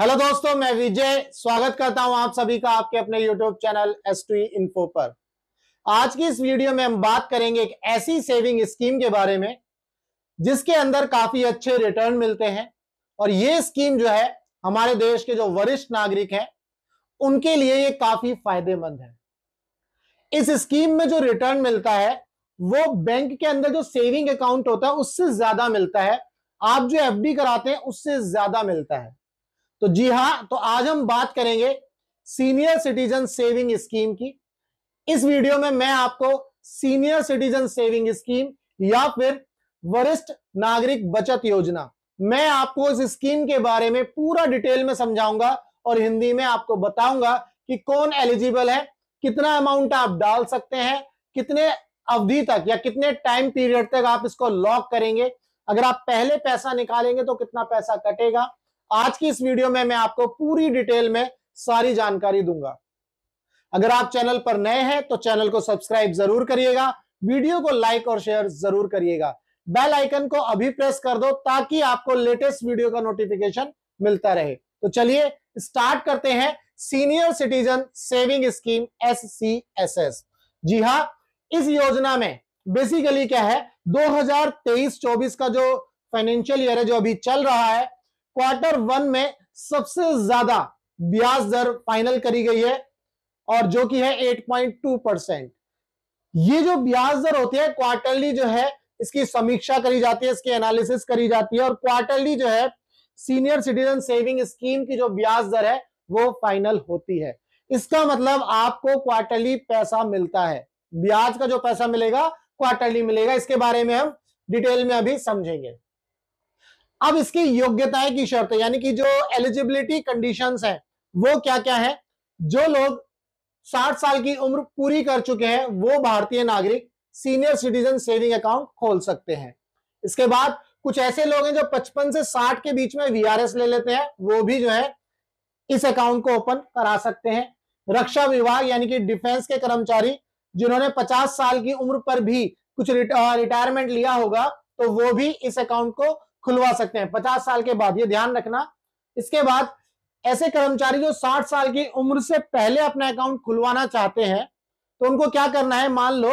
hello दोस्तों मैं विजय स्वागत करता हूं आप सभी का आपके अपने YouTube channel S T info पर आज की इस वीडियो में हम बात करेंगे एक ऐसी सेविंग स्कीम के बारे में जिसके अंदर काफी अच्छे रिटर्न मिलते हैं और ये स्कीम जो है हमारे देश के जो वरिष्ठ नागरिक हैं उनके लिए ये काफी फायदेमंद है इस स्कीम में जो रिटर्न मिलता है वो बैंक के अंदर जो सेविंग अकाउंट होता है उससे ज्यादा मिलता है आप जो एफ कराते हैं उससे ज्यादा मिलता है तो जी हाँ तो आज हम बात करेंगे सीनियर सिटीजन सेविंग स्कीम की इस वीडियो में मैं आपको सीनियर सिटीजन सेविंग स्कीम या फिर वरिष्ठ नागरिक बचत योजना मैं आपको इस स्कीम के बारे में पूरा डिटेल में समझाऊंगा और हिंदी में आपको बताऊंगा कि कौन एलिजिबल है कितना अमाउंट आप डाल सकते हैं कितने अवधि तक या कितने टाइम पीरियड तक आप इसको लॉक करेंगे अगर आप पहले पैसा निकालेंगे तो कितना पैसा कटेगा आज की इस वीडियो में मैं आपको पूरी डिटेल में सारी जानकारी दूंगा अगर आप चैनल पर नए हैं तो चैनल को सब्सक्राइब जरूर करिएगा वीडियो को लाइक और शेयर जरूर करिएगा बेल आइकन को अभी प्रेस कर दो ताकि आपको लेटेस्ट वीडियो का नोटिफिकेशन मिलता रहे तो चलिए स्टार्ट करते हैं senior citizen saving scheme S C S S जी हाँ इस योजना में बेसिकली क्या है 2023-24 का जो फाइनेंशियल ईयर है जो अभी चल रहा है क्वार्टर वन में सबसे ज्यादा ब्याज दर फाइनल करी गई है और जो कि है 8.2 परसेंट ये जो ब्याज दर होती है क्वार्टरली जो है इसकी समीक्षा करी जाती है इसकी एनालिसिस करी जाती है और क्वार्टरली जो है सीनियर सिटीजन सेविंग स्कीम की जो ब्याज दर है वो फाइनल होती है इसका मतलब आपको क्वार्टरली पैसा मिलता है ब्याज का जो पैसा मिलेगा क्वार्टरली मिलेगा इसके बारे में हम डिटेल में अभी समझेंगे अब इसकी योग्यताएं की शर्त यानी कि जो एलिजिबिलिटी कंडीशन है वो क्या क्या है जो लोग 60 साल की उम्र पूरी कर चुके हैं वो भारतीय नागरिक सीनियर सिटीजन सेविंग अकाउंट खोल सकते हैं इसके बाद कुछ ऐसे लोग हैं जो 55 से 60 के बीच में वीआरएस ले लेते हैं वो भी जो है इस अकाउंट को ओपन करा सकते हैं रक्षा विभाग यानी कि डिफेंस के कर्मचारी जिन्होंने 50 साल की उम्र पर भी कुछ रिटायरमेंट लिया होगा तो वो भी इस अकाउंट को खुलवा सकते हैं पचास साल के बाद ये ध्यान रखना इसके बाद ऐसे कर्मचारी जो साठ साल की उम्र से पहले अपना अकाउंट खुलवाना चाहते हैं तो उनको क्या करना है मान लो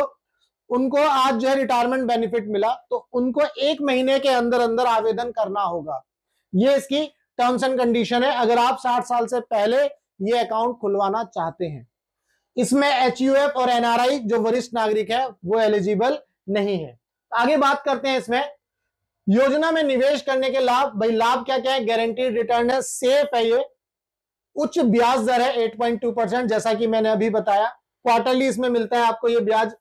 उनको आज जो है रिटायरमेंट बेनिफिट मिला तो उनको एक महीने के अंदर अंदर आवेदन करना होगा ये इसकी टर्म्स एंड कंडीशन है अगर आप साठ साल से पहले ये अकाउंट खुलवाना चाहते हैं इसमें एच और एनआरआई जो वरिष्ठ नागरिक है वो एलिजिबल नहीं है आगे बात करते हैं इसमें योजना में निवेश करने के लाभ भाई लाभ क्या क्या है गारंटीड रिटर्न है सेफ है ये उच्च ब्याज दर है 8.2 परसेंट जैसा कि मैंने अभी बताया क्वार्टरली इसमें मिलता है आपको ये ब्याज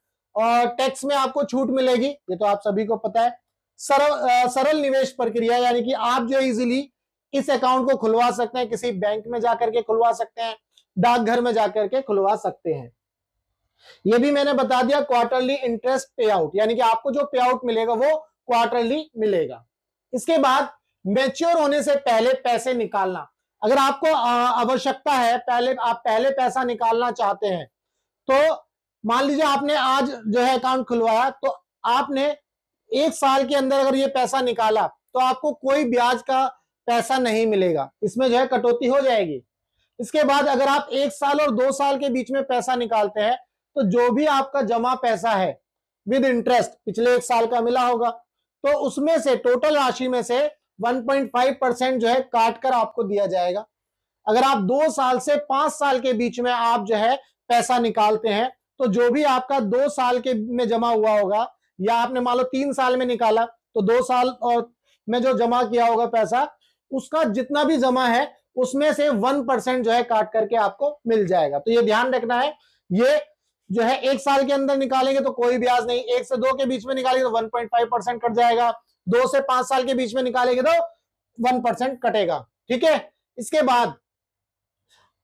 और टैक्स में आपको छूट मिलेगी ये तो आप सभी को पता है सरल आ, सरल निवेश प्रक्रिया यानी कि आप जो इजीली इस अकाउंट को खुलवा सकते हैं किसी बैंक में जाकर के खुलवा सकते हैं डाकघर में जाकर के खुलवा सकते हैं ये भी मैंने बता दिया क्वार्टरली इंटरेस्ट पे आउट यानी कि आपको जो पे आउट मिलेगा वो क्वार्टरली मिलेगा इसके बाद मेच्योर होने से पहले पैसे निकालना अगर आपको आवश्यकता है पहले आप पहले पैसा निकालना चाहते हैं तो मान लीजिए आपने आज जो है अकाउंट खुलवाया तो आपने एक साल के अंदर अगर ये पैसा निकाला तो आपको कोई ब्याज का पैसा नहीं मिलेगा इसमें जो है कटौती हो जाएगी इसके बाद अगर आप एक साल और दो साल के बीच में पैसा निकालते हैं तो जो भी आपका जमा पैसा है विद इंटरेस्ट पिछले एक साल का मिला होगा तो उसमें से टोटल राशि में से 1.5 परसेंट जो है काट कर आपको दिया जाएगा अगर आप दो साल से पांच साल के बीच में आप जो है पैसा निकालते हैं तो जो भी आपका दो साल के में जमा हुआ होगा या आपने मान लो तीन साल में निकाला तो दो साल और में जो जमा किया होगा पैसा उसका जितना भी जमा है उसमें से वन परसेंट जो है काट करके आपको मिल जाएगा तो ये ध्यान रखना है ये जो है एक साल के अंदर निकालेंगे तो कोई ब्याज नहीं एक से दो के बीच में निकालेंगे तो one point five percent cut जाएगा दो से पांच साल के बीच में निकालेंगे तो वन परसेंट कटेगा ठीक है इसके बाद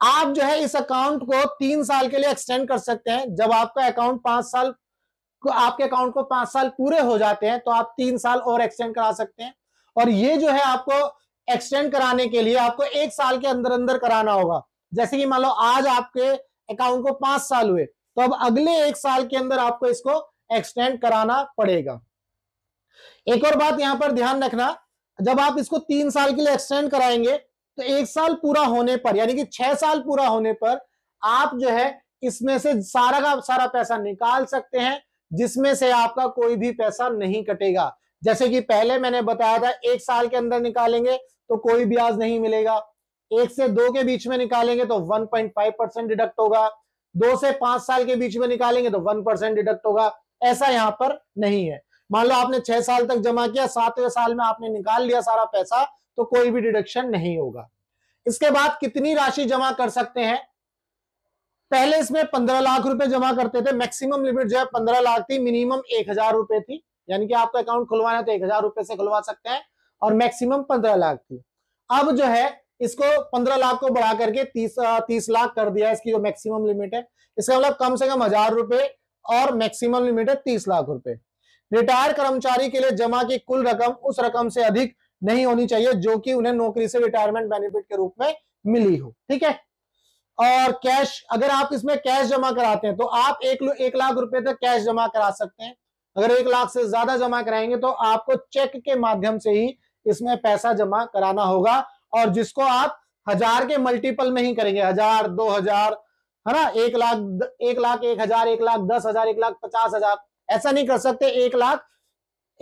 आप जो है इस अकाउंट को तीन साल के लिए एक्सटेंड कर सकते हैं जब आपका अकाउंट पांच साल आपके अकाउंट को पांच साल पूरे हो जाते हैं तो आप तीन साल और एक्सटेंड करा सकते हैं और ये जो है आपको एक्सटेंड कराने के लिए आपको एक साल के अंदर अंदर कराना होगा जैसे कि मान लो आज आपके अकाउंट को पांच साल हुए तो अब अगले एक साल के अंदर आपको इसको एक्सटेंड कराना पड़ेगा एक और बात यहां पर ध्यान रखना जब आप इसको तीन साल के लिए एक्सटेंड कराएंगे तो एक साल पूरा होने पर यानी कि छह साल पूरा होने पर आप जो है इसमें से सारा का सारा पैसा निकाल सकते हैं जिसमें से आपका कोई भी पैसा नहीं कटेगा जैसे कि पहले मैंने बताया था एक साल के अंदर निकालेंगे तो कोई ब्याज नहीं मिलेगा एक से दो के बीच में निकालेंगे तो 1.5 परसेंट डिडक्ट होगा दो से पांच साल के बीच में निकालेंगे तो वन परसेंट डिडक्ट होगा ऐसा यहां पर नहीं है मान लो आपने छह साल तक जमा किया सातवें साल में आपने निकाल लिया सारा पैसा तो कोई भी डिडक्शन नहीं होगा इसके बाद कितनी राशि जमा कर सकते हैं पहले इसमें पंद्रह लाख रुपए जमा करते थे मैक्सिमम लिमिट जो है पंद्रह लाख थी मिनिमम एक हजार रुपए थी यानी कि आपका अकाउंट खुलवाना है तो एक हजार रुपए से खुलवा सकते हैं और मैक्सिमम पंद्रह लाख थी अब जो है इसको पंद्रह लाख को बढ़ा करके तीस तीस लाख कर दिया इसकी जो मैक्सिमम लिमिट है इसका मतलब कम से कम हजार रुपए और मैक्सिमम लिमिट है तीस लाख रुपए रिटायर कर्मचारी के लिए जमा की कुल रकम उस रकम से अधिक नहीं होनी चाहिए जो कि उन्हें नौकरी से रिटायरमेंट बेनिफिट के रूप में मिली हो ठीक है और कैश अगर आप इसमें कैश जमा कराते हैं तो आप एक, एक लाख रुपए तक कैश जमा करा सकते हैं अगर एक लाख से ज्यादा जमा कराएंगे तो आपको चेक के माध्यम से ही इसमें पैसा जमा कराना होगा और जिसको आप हजार के मल्टीपल में ही करेंगे हजार दो हजार है ना एक लाख एक लाख एक हजार एक लाख दस हजार एक लाख पचास हजार ऐसा नहीं कर सकते एक लाख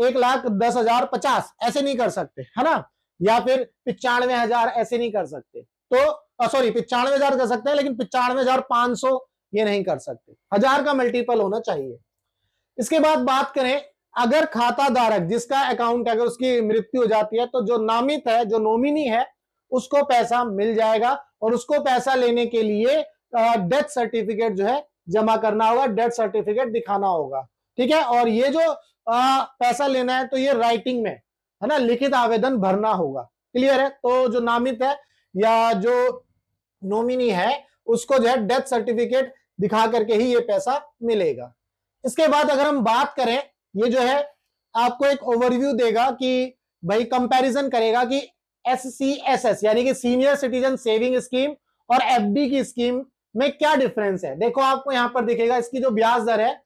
एक लाख दस हजार पचास ऐसे नहीं कर सकते है ना या फिर पिचानवे हजार ऐसे नहीं कर सकते तो सॉरी पिचानवे हजार कर सकते हैं लेकिन पिचानवे हजार पांच सौ ये नहीं कर सकते हजार का मल्टीपल होना चाहिए इसके बाद बात करें अगर खाता धारक जिसका अकाउंट अगर उसकी मृत्यु हो जाती है तो जो नामित है जो नॉमिनी है उसको पैसा मिल जाएगा और उसको पैसा लेने के लिए डेथ सर्टिफिकेट जो है जमा करना होगा डेथ सर्टिफिकेट दिखाना होगा ठीक है और ये जो आ, पैसा लेना है तो ये राइटिंग में है ना लिखित आवेदन भरना होगा क्लियर है तो जो नामित है या जो नॉमिनी है उसको जो है डेथ सर्टिफिकेट दिखा करके ही ये पैसा मिलेगा इसके बाद अगर हम बात करें ये जो है आपको एक ओवरव्यू देगा कि भाई कंपैरिजन करेगा कि एस सी एस एस यानी कि सीनियर सिटीजन सेविंग स्कीम और डी की स्कीम में क्या डिफरेंस है देखो आपको यहां पर दिखेगा इसकी जो ब्याज दर है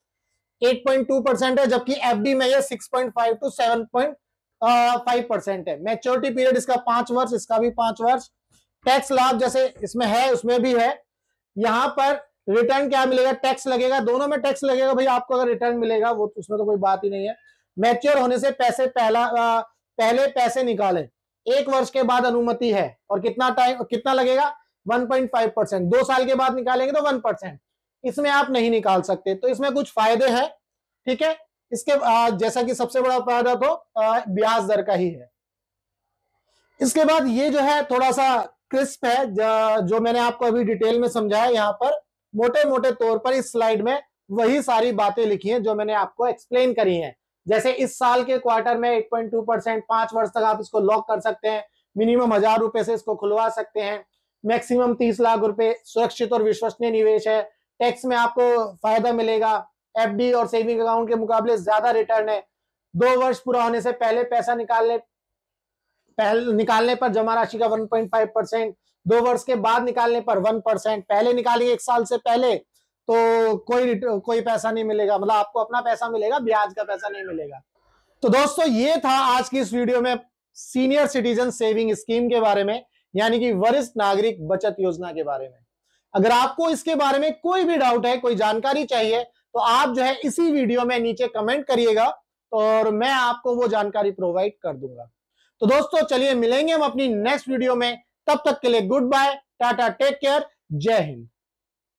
8.2 परसेंट है जबकि एफडी में ये 6.5 टू 7.5 परसेंट है मैच्योरिटी पीरियड इसका पांच वर्ष इसका भी पांच वर्ष टैक्स लाभ जैसे इसमें है उसमें भी है यहां पर रिटर्न क्या मिलेगा टैक्स लगेगा दोनों में टैक्स लगेगा भाई आपको अगर रिटर्न मिलेगा वो तो उसमें तो कोई बात ही नहीं है मैच्योर होने से पैसे पहला आ, पहले पैसे निकाले एक वर्ष के बाद अनुमति है और कितना टाइम कितना लगेगा 1.5 परसेंट दो साल के बाद निकालेंगे तो 1 परसेंट इसमें आप नहीं निकाल सकते तो इसमें कुछ फायदे हैं ठीक है इसके जैसा कि सबसे बड़ा फायदा तो ब्याज दर का ही है इसके बाद ये जो है थोड़ा सा क्रिस्प है जो मैंने आपको अभी डिटेल में समझाया यहाँ पर मोटे मोटे तौर पर इस स्लाइड में वही सारी बातें लिखी हैं जो मैंने आपको एक्सप्लेन करी हैं जैसे इस साल के क्वार्टर में 8.2 परसेंट पांच वर्ष तक आप इसको लॉक कर सकते हैं मिनिमम हजार रुपए से इसको खुलवा सकते हैं मैक्सिमम तीस लाख रुपए सुरक्षित और विश्वसनीय निवेश है टैक्स में आपको फायदा मिलेगा एफडी और सेविंग अकाउंट के मुकाबले ज्यादा रिटर्न है दो वर्ष पूरा होने से पहले पैसा निकालने पहले निकालने पर जमा राशि का 1.5 परसेंट दो वर्ष के बाद निकालने पर 1 परसेंट पहले निकालिए एक साल से पहले तो कोई कोई पैसा नहीं मिलेगा मतलब आपको अपना पैसा मिलेगा ब्याज का पैसा नहीं मिलेगा तो दोस्तों ये था आज की इस वीडियो में सीनियर सिटीजन सेविंग स्कीम के बारे में यानी कि वरिष्ठ नागरिक बचत योजना के बारे में अगर आपको इसके बारे में कोई भी डाउट है कोई जानकारी चाहिए तो आप जो है इसी वीडियो में नीचे कमेंट करिएगा और मैं आपको वो जानकारी प्रोवाइड कर दूंगा तो दोस्तों चलिए मिलेंगे हम अपनी नेक्स्ट वीडियो में तब तक के लिए good bye tata take care जय हिंद